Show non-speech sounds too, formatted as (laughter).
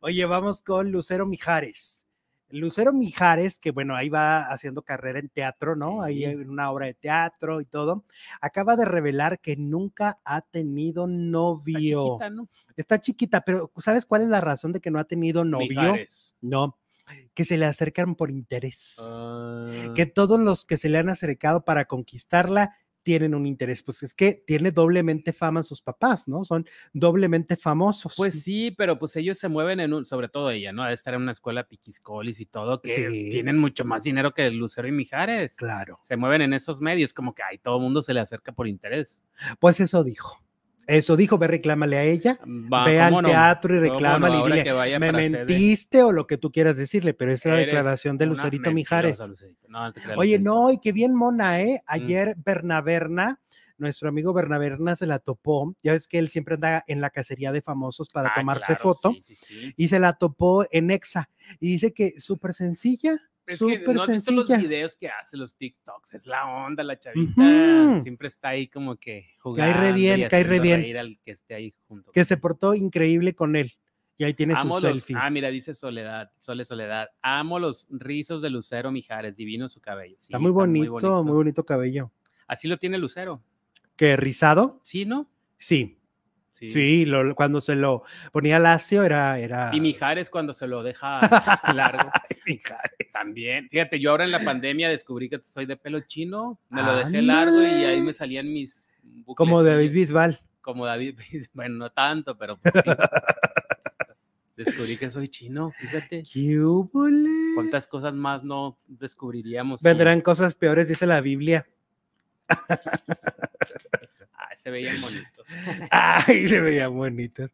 Oye, vamos con Lucero Mijares. Lucero Mijares, que bueno, ahí va haciendo carrera en teatro, ¿no? Ahí en una obra de teatro y todo, acaba de revelar que nunca ha tenido novio. Está chiquita, ¿no? pero ¿sabes cuál es la razón de que no ha tenido novio? No que se le acercan por interés, ah. que todos los que se le han acercado para conquistarla tienen un interés. Pues es que tiene doblemente fama sus papás, ¿no? Son doblemente famosos. Pues sí, pero pues ellos se mueven en un, sobre todo ella, ¿no? a estar en una escuela piquiscolis y todo, que tienen mucho más dinero que Lucero y Mijares. Claro. Se mueven en esos medios, como que ay, todo mundo se le acerca por interés. Pues eso dijo. Eso dijo, ve, reclámale a ella, ve al teatro y reclámale y dile, me mentiste o lo que tú quieras decirle, pero esa es la declaración de Lucerito Mijares. Oye, no, y qué bien mona, ¿eh? Mm. Ayer Bernaberna, nuestro amigo Bernaberna se la topó, ya ves que él siempre anda en la cacería de famosos para ah, tomarse foto, y se la topó en Exa, y dice que súper sencilla, es Súper que no sencilla. los videos que hace, los TikToks, es la onda, la chavita, siempre está ahí como que jugando. Cae re bien, cae re bien. Al que esté ahí junto. Que se portó increíble con él. Y ahí tiene su selfie. Ah, mira, dice Soledad, Sole Soledad. Amo los rizos de Lucero Mijares, divino su cabello. está, muy, bonito, muy bonito, cabello. Así lo tiene Lucero. ¿Qué, rizado? Sí, ¿no? Sí. Sí, cuando se lo ponía lacio era, era... Y Mijares cuando se lo deja (laughs) largo. Mijares también, fíjate, yo ahora en la pandemia descubrí que soy de pelo chino, me lo dejé largo y ahí me salían mis Como David Bisbal. Como David Bisbal, bueno, no tanto, pero pues sí. Descubrí que soy chino, fíjate. ¿Qué ¿Cuántas cosas más no descubriríamos? Vendrán cosas peores, dice la Biblia. Ah, (laughs) Ay, se veían bonitos. Ay, se veían bonitos.